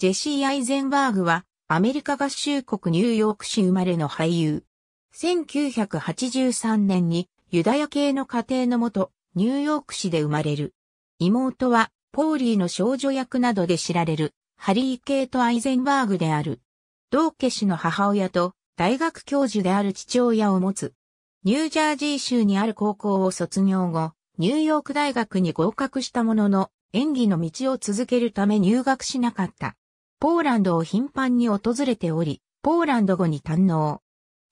ジェシー・アイゼンバーグは、アメリカ合衆国ニューヨーク市生まれの俳優。1983年にユダヤ系の家庭のもと、ニューヨーク市で生まれる。妹は、ポーリーの少女役などで知られる、ハリー・ケイト・アイゼンバーグである。同家氏の母親と、大学教授である父親を持つ。ニュージャージー州にある高校を卒業後、ニューヨーク大学に合格したものの、演技の道を続けるため入学しなかった。ポーランドを頻繁に訪れており、ポーランド語に堪能。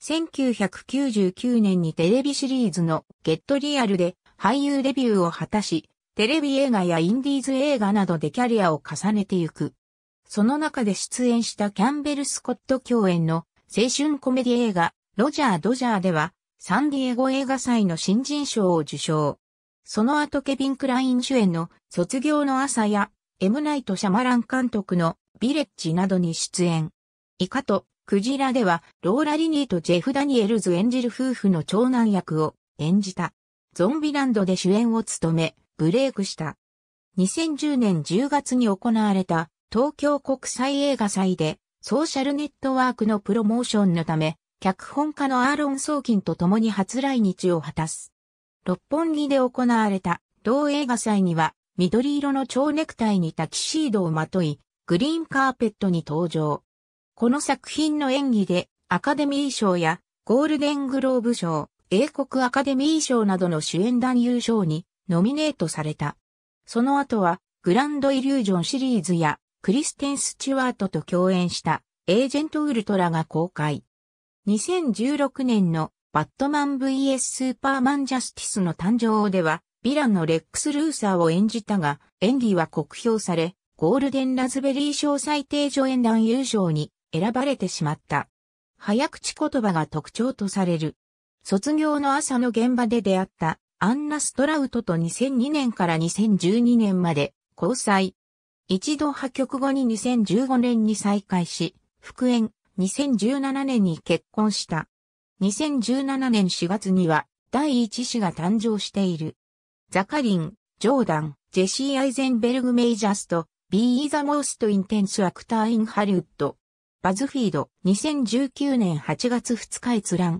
1999年にテレビシリーズのゲットリアルで俳優デビューを果たし、テレビ映画やインディーズ映画などでキャリアを重ねてゆく。その中で出演したキャンベル・スコット共演の青春コメディ映画、ロジャー・ドジャーでは、サンディエゴ映画祭の新人賞を受賞。その後ケビン・クライン主演の卒業の朝や、エムナイト・シャマラン監督のビレッジなどに出演。イカとクジラではローラ・リニーとジェフ・ダニエルズ演じる夫婦の長男役を演じた。ゾンビランドで主演を務め、ブレイクした。2010年10月に行われた東京国際映画祭でソーシャルネットワークのプロモーションのため、脚本家のアーロン・ソーキンと共に初来日を果たす。六本木で行われた同映画祭には緑色の蝶ネクタイにタキシードをまとい、グリーンカーペットに登場。この作品の演技でアカデミー賞やゴールデングローブ賞、英国アカデミー賞などの主演男優賞にノミネートされた。その後はグランドイリュージョンシリーズやクリステン・スチュワートと共演したエージェント・ウルトラが公開。2016年のバットマン VS スーパーマン・ジャスティスの誕生では、ヴィランのレックス・ルーサーを演じたが、演技は酷評され、ゴールデンラズベリー賞最低助演男優賞に選ばれてしまった。早口言葉が特徴とされる。卒業の朝の現場で出会ったアンナ・ストラウトと2002年から2012年まで交際。一度破局後に2015年に再会し、復縁、2017年に結婚した。2017年4月には第一子が誕生している。ザカリン、ジョーダン、ジェシー・アイゼンベルグ・メイジャスト、Be the most intense actor in Hollywood。バズフィード2019年8月2日閲覧。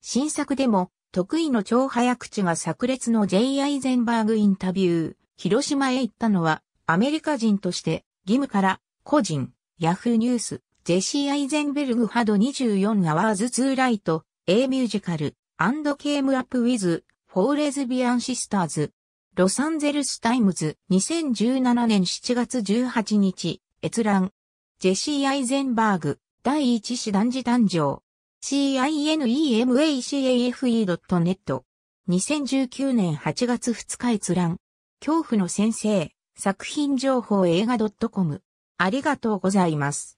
新作でも得意の超早口が炸裂の J. アイゼンバーグインタビュー。広島へ行ったのはアメリカ人として義務から個人、ヤフーニュース、ジェシー・アイゼンベルグハド24アワーズツー・ライト、A ミュージカル、アンドケームアップウィズ、フォーレズビアンシスターズ。ロサンゼルスタイムズ2017年7月18日、閲覧。ジェシー・アイゼンバーグ、第一師団次誕生。cinemacafE.net。2019年8月2日閲覧。恐怖の先生、作品情報映画 .com。ありがとうございます。